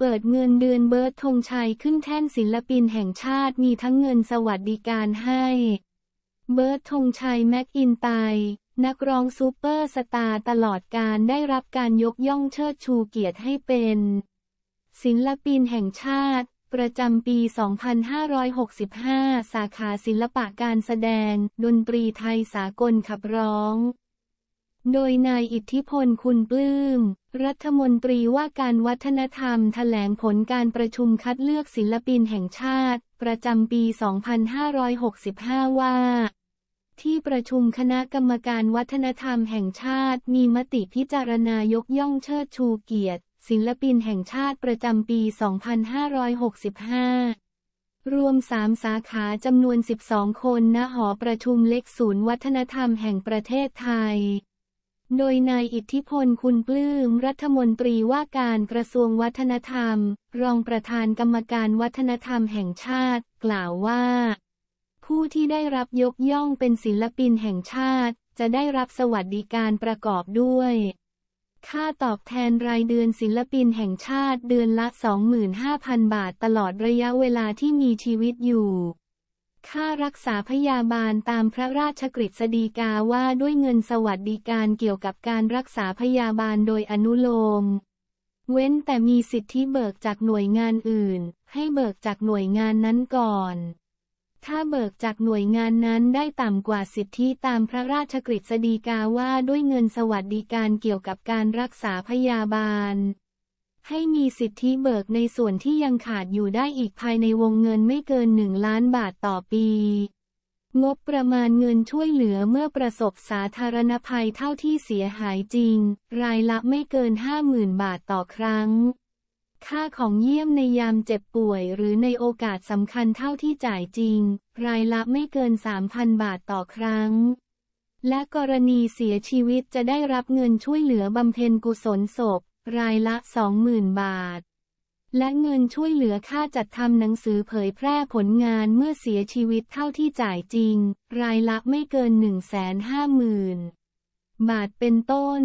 เปิดเงินเดือนเบิร์ดธงชัยขึ้นแท่นศิลปินแห่งชาติมีทั้งเงินสวัสดิการให้ เบิร์ดธงชัยแม็กอินไตนักร้องซูเปอร์สตาร์ตลอดการได้รับการยกย่องเชิดชูเกียรติให้เป็น ศิลปินแห่งชาติ ประจำปี 2565 สาขาศิลปะการแสดงดนตรีไทยสากลขับร้องโดยนายอิทธิพลคุณปลื้ม รัฐมนตรีว่าการวัฒนธรรมถแถลงผลการประชุมคัดเลือกศิลปินแห่งชาติ ประจำปี 2565 ว่า ที่ประชุมคณะกรรมการวัฒนธรรมแห่งชาติมีมติพิจารณายกย่องเชิดชูเกียรติศิลปินแห่งชาติประจำปี 2565รวมสามสาขาจำนวน 12 คนณหอประชุมเล็กศูนย์วัฒนธรรมแห่งประเทศไทยโดยนายอิทธิพลคุณปลื้ม รัฐมนตรีว่าการกระทรวงวัฒนธรรม รองประธานกรรมการวัฒนธรรมแห่งชาติ กล่าวว่า ผู้ที่ได้รับยกย่องเป็นศิลปินแห่งชาติ จะได้รับสวัสดิการประกอบด้วย ค่าตอบแทนรายเดือนศิลปินแห่งชาติเดือนละ 25,000 บาทตลอดระยะเวลาที่มีชีวิตอยู่ค่ารักษาพยาบาลตามพระราชกฤษฎีกาว่าด้วยเงินสวัสดิการเกี่ยวกับการรักษาพยาบาลโดยอนุโลมเว้นแต่มีสิทธิเบิกจากหน่วยงานอื่น ให้เบิกจากหน่วยงานนั้นก่อน ถ้าเบิกจากหน่วยงานนั้นได้ต่ำกว่าสิทธิตามพระราชกฤษฎีกาว่าด้วยเงินสวัสดิการเกี่ยวกับการรักษาพยาบาลให้มีสิทธิเบิกในส่วนที่ยังขาดอยู่ได้อีกภายในวงเงินไม่เกิน 1 ล้านบาทต่อปี งบประมาณเงินช่วยเหลือเมื่อประสบสาธารณภัยเท่าที่เสียหายจริง รายละไม่เกิน50,000บาทต่อครั้ง ค่าของเยี่ยมในยามเจ็บป่วยหรือในโอกาสสำคัญเท่าที่จ่ายจริง รายละไม่เกิน3,000 บาทต่อครั้ง และกรณีเสียชีวิตจะได้รับเงินช่วยเหลือบำเพ็ญกุศลศพรายละ 20,000 บาท และเงินช่วยเหลือค่าจัดทำหนังสือเผยแพร่ผลงานเมื่อเสียชีวิตเท่าที่จ่ายจริง รายละไม่เกิน 1,50,000 บาทเป็นต้น